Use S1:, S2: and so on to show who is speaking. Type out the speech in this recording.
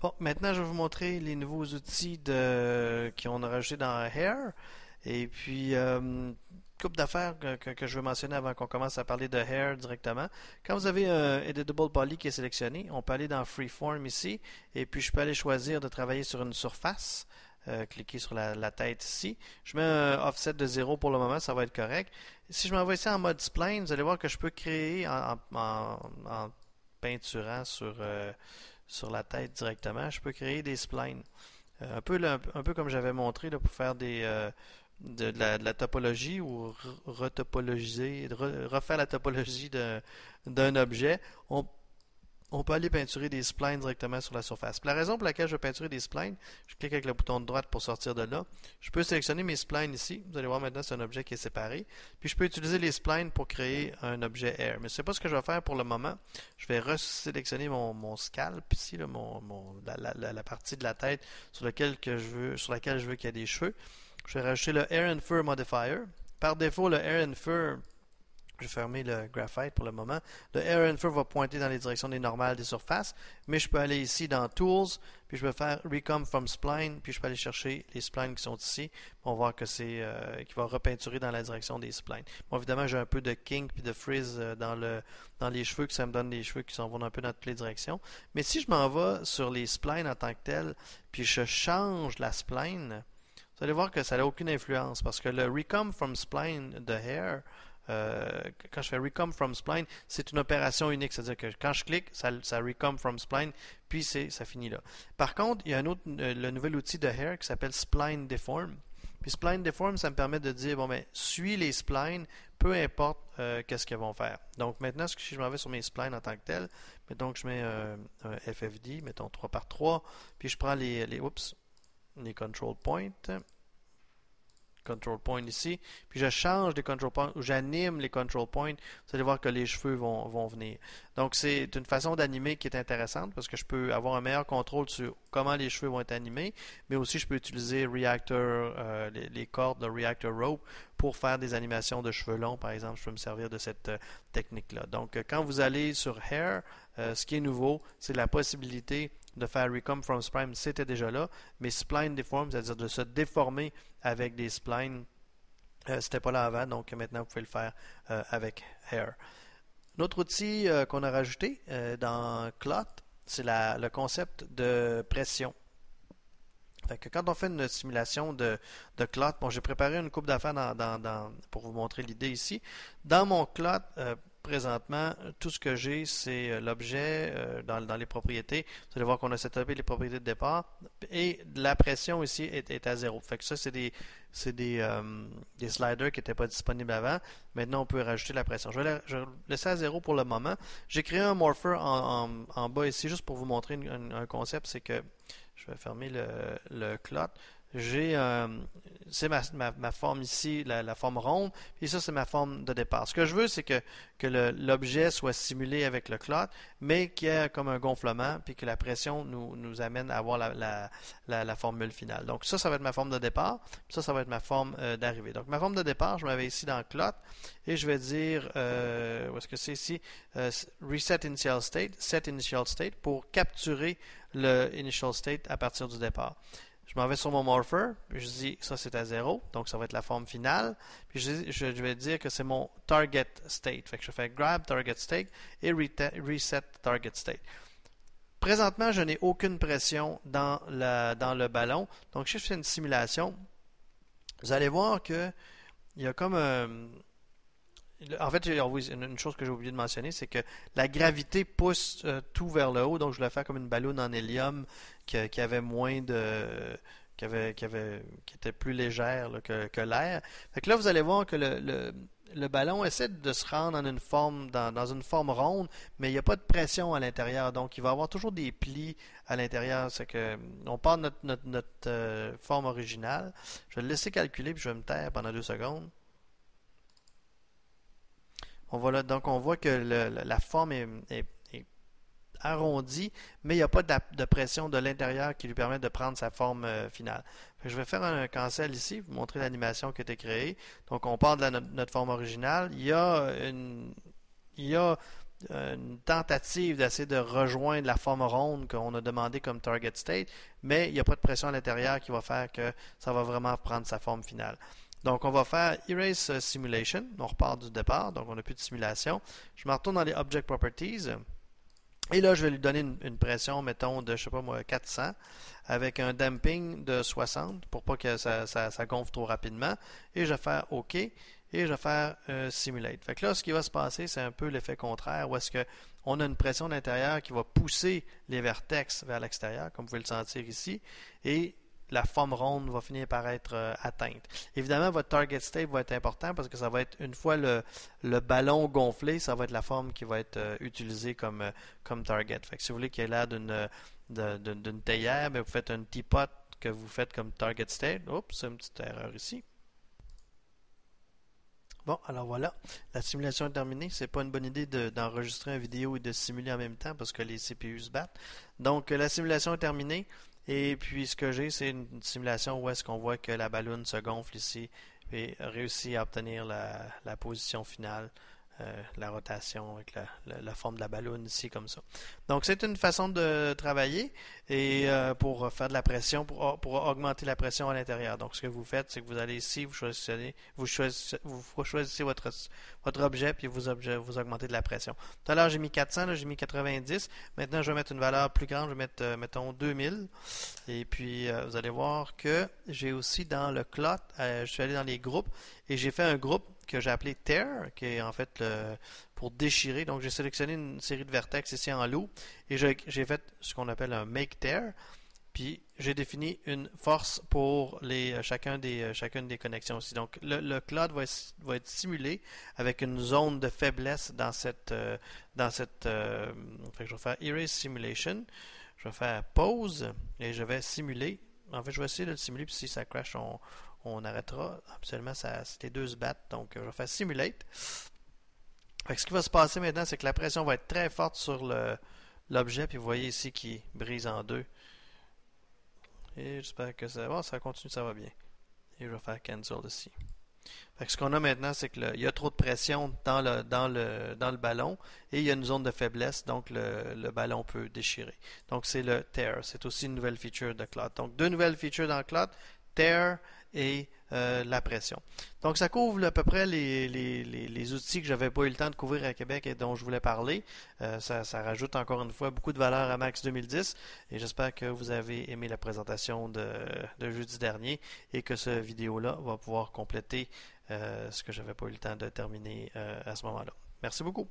S1: Bon, maintenant, je vais vous montrer les nouveaux outils de... qu'on a rajoutés dans Hair. Et puis, euh, coupe d'affaires que, je veux mentionner avant qu'on commence à parler de Hair directement. Quand vous avez un Editable Poly qui est sélectionné, on peut aller dans Freeform ici. Et puis, je peux aller choisir de travailler sur une surface. Euh, cliquez sur la, tête ici. Je mets un offset de 0 pour le moment, ça va être correct. Si je m'envoie ici en mode spline, vous allez voir que je peux créer en, peinturant sur, euh, sur la tête directement, je peux créer des splines. Euh, un, peu, un peu comme j'avais montré là, pour faire des, euh, de, la, topologie ou retopologiser, refaire la topologie d'un objet. On, on peut aller peinturer des splines directement sur la surface. La raison pour laquelle je vais peinturer des splines, je clique avec le bouton de droite pour sortir de là. Je peux sélectionner mes splines ici. Vous allez voir maintenant, c'est un objet qui est séparé. Puis je peux utiliser les splines pour créer un objet Air. Mais ce n'est pas ce que je vais faire pour le moment. Je vais resélectionner mon, mon scalp ici, la, partie de la tête sur, laquelle je veux, sur laquelle je veux qu'il y ait des cheveux. Je vais rajouter le Air and Fur Modifier. Par défaut, le Air and Fur vais fermer le graphite pour le moment. Le hair and Fur va pointer dans les directions des normales des surfaces, mais je peux aller ici dans Tools, puis je peux faire Recom from Spline, puis je peux aller chercher les splines qui sont ici. On va voir que c'est euh, qui va repeinturer dans la direction des splines. Bon, évidemment, j'ai un peu de kink puis de frizz euh, dans le dans les cheveux, que ça me donne des cheveux qui s'en vont un peu dans toutes les directions. Mais si je m'en vais sur les splines en tant que tel, puis je change la spline, vous allez voir que ça n'a aucune influence parce que le Recom from Spline de Hair, euh, quand je fais Recom from Spline, c'est une opération unique. C'est-à-dire que quand je clique, ça, ça Recom from Spline, puis ça finit là. Par contre, il y a un autre, euh, le nouvel outil de Hair qui s'appelle Spline Deform. Puis Spline Deform, ça me permet de dire, bon, ben, suis les splines, peu importe euh, qu'est-ce qu'ils vont faire. Donc maintenant, si je m'en vais sur mes splines en tant que tel, donc je mets un FFD, mettons 3 par 3, puis je prends les, les, oops, les control points control point ici, puis je change les control points ou j'anime les control points, vous allez voir que les cheveux vont, venir. Donc c'est une façon d'animer qui est intéressante parce que je peux avoir un meilleur contrôle sur comment les cheveux vont être animés, mais aussi je peux utiliser Reactor, euh, les, les, cordes de Reactor Rope pour faire des animations de cheveux longs, par exemple, je peux me servir de cette euh, technique-là. Donc, euh, quand vous allez sur Hair, euh, ce qui est nouveau, c'est la possibilité de faire Recome from Spline, c'était déjà là, mais Spline Deform, c'est-à-dire de se déformer avec des splines, c'était pas là avant, donc maintenant vous pouvez le faire avec Hair. Notre outil qu'on a rajouté dans Clot, c'est le concept de pression que quand on fait une simulation de, de clot, bon, j'ai préparé une coupe d'affaires pour vous montrer l'idée ici. Dans mon clot, euh, présentement, tout ce que j'ai, c'est euh, l'objet euh, dans, les propriétés. Vous allez voir qu'on a setupé les propriétés de départ. Et la pression ici est, à zéro. Fait que ça, c'est des, des, des, sliders qui n'étaient pas disponibles avant. Maintenant, on peut rajouter la pression. Je vais, laisser à zéro pour le moment. J'ai créé un morpher en, en, bas ici, juste pour vous montrer un concept. C'est que je vais fermer le, le clot j'ai euh, c'est ma, forme ici, la, forme ronde, Et ça, c'est ma forme de départ. Ce que je veux, c'est que, l'objet soit simulé avec le clot, mais qu'il y ait comme un gonflement, puis que la pression nous, amène à avoir la, formule finale. Donc ça, ça va être ma forme de départ, ça, ça va être ma forme euh, d'arrivée. Donc ma forme de départ, je m'avais ici dans clot, et je vais dire, euh, où est-ce que c'est ici, reset initial state, set initial state, pour capturer le initial state à partir du départ je m'en vais sur mon morpher, je dis ça c'est à zéro, donc ça va être la forme finale, puis je, vais dire que c'est mon target state. Fait que je fais grab target state et reset target state. Présentement, je n'ai aucune pression dans, dans le ballon. Donc, si je fais une simulation, vous allez voir que il y a comme un, en fait, une chose que j'ai oublié de mentionner, c'est que la gravité pousse euh, tout vers le haut. Donc, je le faire comme une ballon en hélium euh, qui, avait moins de. Qui, avait, qui, était plus légère que, l'air. Fait là, vous allez voir que le, le, ballon essaie de se rendre en une forme, dans, une forme ronde, mais il n'y a pas de pression à l'intérieur. Donc, il va avoir toujours des plis à l'intérieur. C'est que on part de notre, notre, euh, forme originale. Je vais le laisser calculer, puis je vais me taire pendant deux secondes voit donc on voit que la forme est, arrondie, mais il n'y a pas de, pression de l'intérieur qui lui permet de prendre sa forme euh, finale. Je vais faire un cancel ici, vous montrer l'animation qui a été créée. Donc on part de notre forme originale. Il y a une, il y a euh, une tentative d'essayer de rejoindre la forme ronde qu'on a demandé comme target state, mais il n'y a pas de pression à l'intérieur qui va faire que ça va vraiment prendre sa forme finale. Donc, on va faire Erase euh, Simulation. On repart du départ, donc on n'a plus de simulation. Je me retourne dans les Object Properties. Et là, je vais lui donner une, pression, mettons, de, je sais pas moi, 400, avec un damping de 60 pour pas que ça, ça, gonfle trop rapidement. Et je vais faire OK et je vais faire euh, Simulate. Fait que là, ce qui va se passer, c'est un peu l'effet contraire où est-ce qu'on on a une pression d'intérieur qui va pousser les vertex vers l'extérieur, comme vous pouvez le sentir ici. Et la forme ronde va finir par être euh, atteinte. Évidemment, votre target state va être important parce que ça va être, une fois le, ballon gonflé, ça va être la forme qui va être euh, utilisée comme, euh, comme target. Fait si vous voulez qu'il ait l'air d'une, d'une, théière, vous faites un petit pot que vous faites comme target state. Oups, c'est une petite erreur ici. Bon, alors voilà, la simulation est terminée. C'est pas une bonne idée d'enregistrer une vidéo et de simuler en même temps parce que les CPU se battent. Donc, la simulation est terminée. Et puis ce que j'ai, c'est une simulation où est-ce qu'on voit que la ballonne se gonfle ici et réussit à obtenir la, la position finale euh, la rotation avec la, forme de la ballonne ici comme ça. Donc c'est une façon de travailler et euh, pour faire de la pression, pour, augmenter la pression à l'intérieur. Donc ce que vous faites, c'est que vous allez ici, vous choisissez, vous choisissez, vous choisissez votre, votre objet puis vous, augmentez de la pression. Tout à l'heure j'ai mis 400, là j'ai mis 90. Maintenant je vais mettre une valeur plus grande, je vais mettre euh, mettons 2000 et puis vous allez voir que j'ai aussi dans le clot, je suis allé dans les groupes et j'ai fait un groupe que j'ai appelé Tear, qui est en fait le, pour déchirer. Donc, j'ai sélectionné une série de vertex ici en loup et j'ai fait ce qu'on appelle un Make Tear. Puis, j'ai défini une force pour les, euh, chacun des, euh, chacune des connexions aussi. Donc, le, le cloud va, être simulé avec une zone de faiblesse dans cette. Euh, dans cette je vais faire Erase Simulation. Je vais faire Pause et je vais simuler. En fait, je vais essayer de le simuler. Puis, si ça crache on, on arrêtera. Absolument, c'était deux se battent. Donc, euh, je vais faire simulate. ce qui va se passer maintenant, c'est que la pression va être très forte sur l'objet. Puis vous voyez ici qu'il brise en deux. Et j'espère que ça va. ça continue, ça va bien. Et je vais faire cancel ici. ce qu'on a maintenant, c'est qu'il y a trop de pression dans le, dans, le, dans le ballon et il y a une zone de faiblesse, donc le, le ballon peut déchirer. Donc c'est le tear. C'est aussi une nouvelle feature de Cloud. Donc deux nouvelles features dans Cloud, tear et euh, la pression. Donc, ça couvre à peu près les, outils que j'avais pas eu le temps de couvrir à Québec et dont je voulais parler. Euh, ça, rajoute encore une fois beaucoup de valeur à Max 2010 et j'espère que vous avez aimé la présentation de, jeudi dernier et que cette vidéo-là va pouvoir compléter euh, ce que j'avais pas eu le temps de terminer à ce moment-là. Merci beaucoup.